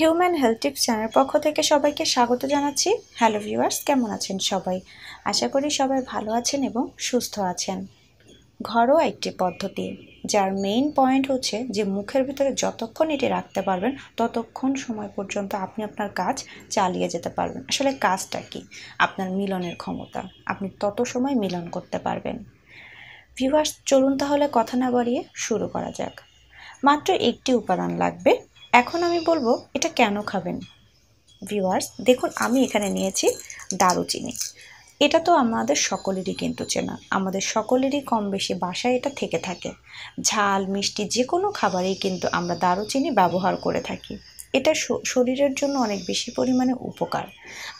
human health tips channel পক্ষ থেকে সবাইকে স্বাগত জানাচ্ছি হ্যালো ভিউয়ার্স কেমন আছেন সবাই আশা করি সবাই ভালো আছেন এবং সুস্থ আছেন ঘরোয়া একটি পদ্ধতি যার মেইন পয়েন্ট হচ্ছে যে মুখের ভিতরে যতক্ষণ এটি রাখতে পারবেন ততক্ষণ সময় পর্যন্ত আপনি আপনার কাজ চালিয়ে যেতে পারবেন আসলে কাজটা কি আপনার মিলনের ক্ষমতা আপনি তত সময় মিলন করতে পারবেন ভিউয়ার্স চলুন তাহলে কথা না বাড়িয়ে শুরু করা যাক মাত্র একটি উপাদান লাগবে এখন আমি বলবো এটা কেন খাবেন ভিউয়ার্স দেখুন আমি এখানে নিয়েছি দারুচিনি এটা তো আমাদের সকলেরই কিন্তু চেনা আমাদের সকলেরই কম বেশি বাসায় এটা থেকে থাকে ঝাল মিষ্টি যে কোনো খাবারেই কিন্তু আমরা দারুচিনি ব্যবহার করে থাকি এটা শরীরের জন্য অনেক বেশি পরিমাণে উপকার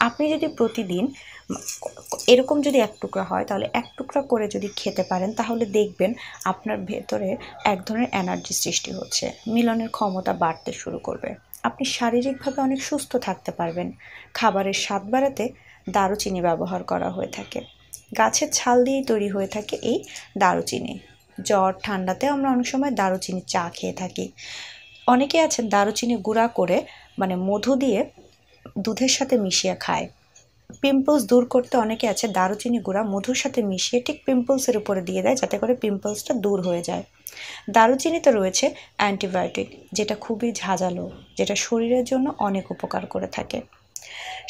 আপনি যদি প্রতিদিন এরকম যদি এক টুকরা হয় তাহলে এক টুকরা করে যদি খেতে পারেন তাহলে দেখবেন আপনার ভেতরে এক ধরনের এনার্জি সৃষ্টি হচ্ছে মিলনের ক্ষমতা বাড়তে শুরু করবে আপনি শারীরিকভাবে অনেক সুস্থ থাকতে পারবেন খাবারের স্বাদ বাড়াতে দারুচিনি ব্যবহার করা হয়ে থাকে গাছের ছাল দিয়েই তৈরি হয়ে থাকে এই দারুচিনি জ্বর ঠান্ডাতে আমরা অনেক সময় দারুচিনি চা খেয়ে থাকি অনেকে আছেন দারুচিনি গুঁড়া করে মানে মধু দিয়ে দুধের সাথে মিশিয়ে খায় পিম্পলস দূর করতে অনেকে আছে দারুচিনি গুঁড়া মধুর সাথে মিশিয়ে ঠিক পিম্পলসের উপরে দিয়ে দেয় যাতে করে পিম্পলসটা দূর হয়ে যায় দারুচিনিতে রয়েছে অ্যান্টিবায়োটিক যেটা খুবই ঝাঁঝালো যেটা শরীরের জন্য অনেক উপকার করে থাকে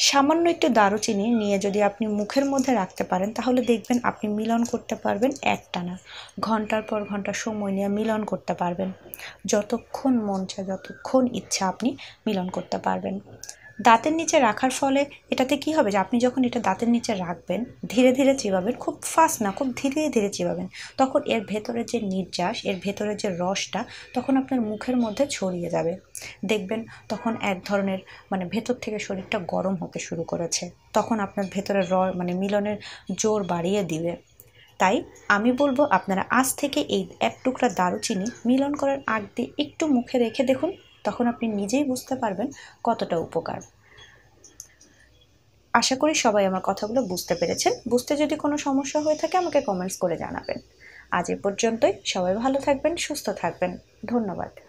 সামান্য একটু দারুচিনি নিয়ে যদি আপনি মুখের মধ্যে রাখতে পারেন তাহলে দেখবেন আপনি মিলন করতে পারবেন একটানা ঘন্টার পর ঘন্টা সময় নিয়ে মিলন করতে পারবেন যতক্ষণ মন চায় যতক্ষণ ইচ্ছা আপনি মিলন করতে পারবেন দাঁতের নিচে রাখার ফলে এটাতে কি হবে যে আপনি যখন এটা দাঁতের নিচে রাখবেন ধীরে ধীরে চিবাবেন খুব ফাস্ট না খুব ধীরে ধীরে চিবাবেন তখন এর ভেতরে যে নির্যাস এর ভেতরে যে রসটা তখন আপনার মুখের মধ্যে ছড়িয়ে যাবে দেখবেন তখন এক ধরনের মানে ভেতর থেকে শরীরটা গরম হতে শুরু করেছে তখন আপনার ভেতরে র মানে মিলনের জোর বাড়িয়ে দিবে তাই আমি বলবো আপনারা আজ থেকে এই এক টুকরা দারুচিনি মিলন করার আগ দিয়ে একটু মুখে রেখে দেখুন তখন আপনি নিজেই বুঝতে পারবেন কতটা উপকার আশা করি সবাই আমার কথাগুলো বুঝতে পেরেছেন বুঝতে যদি কোনো সমস্যা হয়ে থাকে আমাকে কমেন্টস করে জানাবেন আজ এ পর্যন্তই সবাই ভালো থাকবেন সুস্থ থাকবেন ধন্যবাদ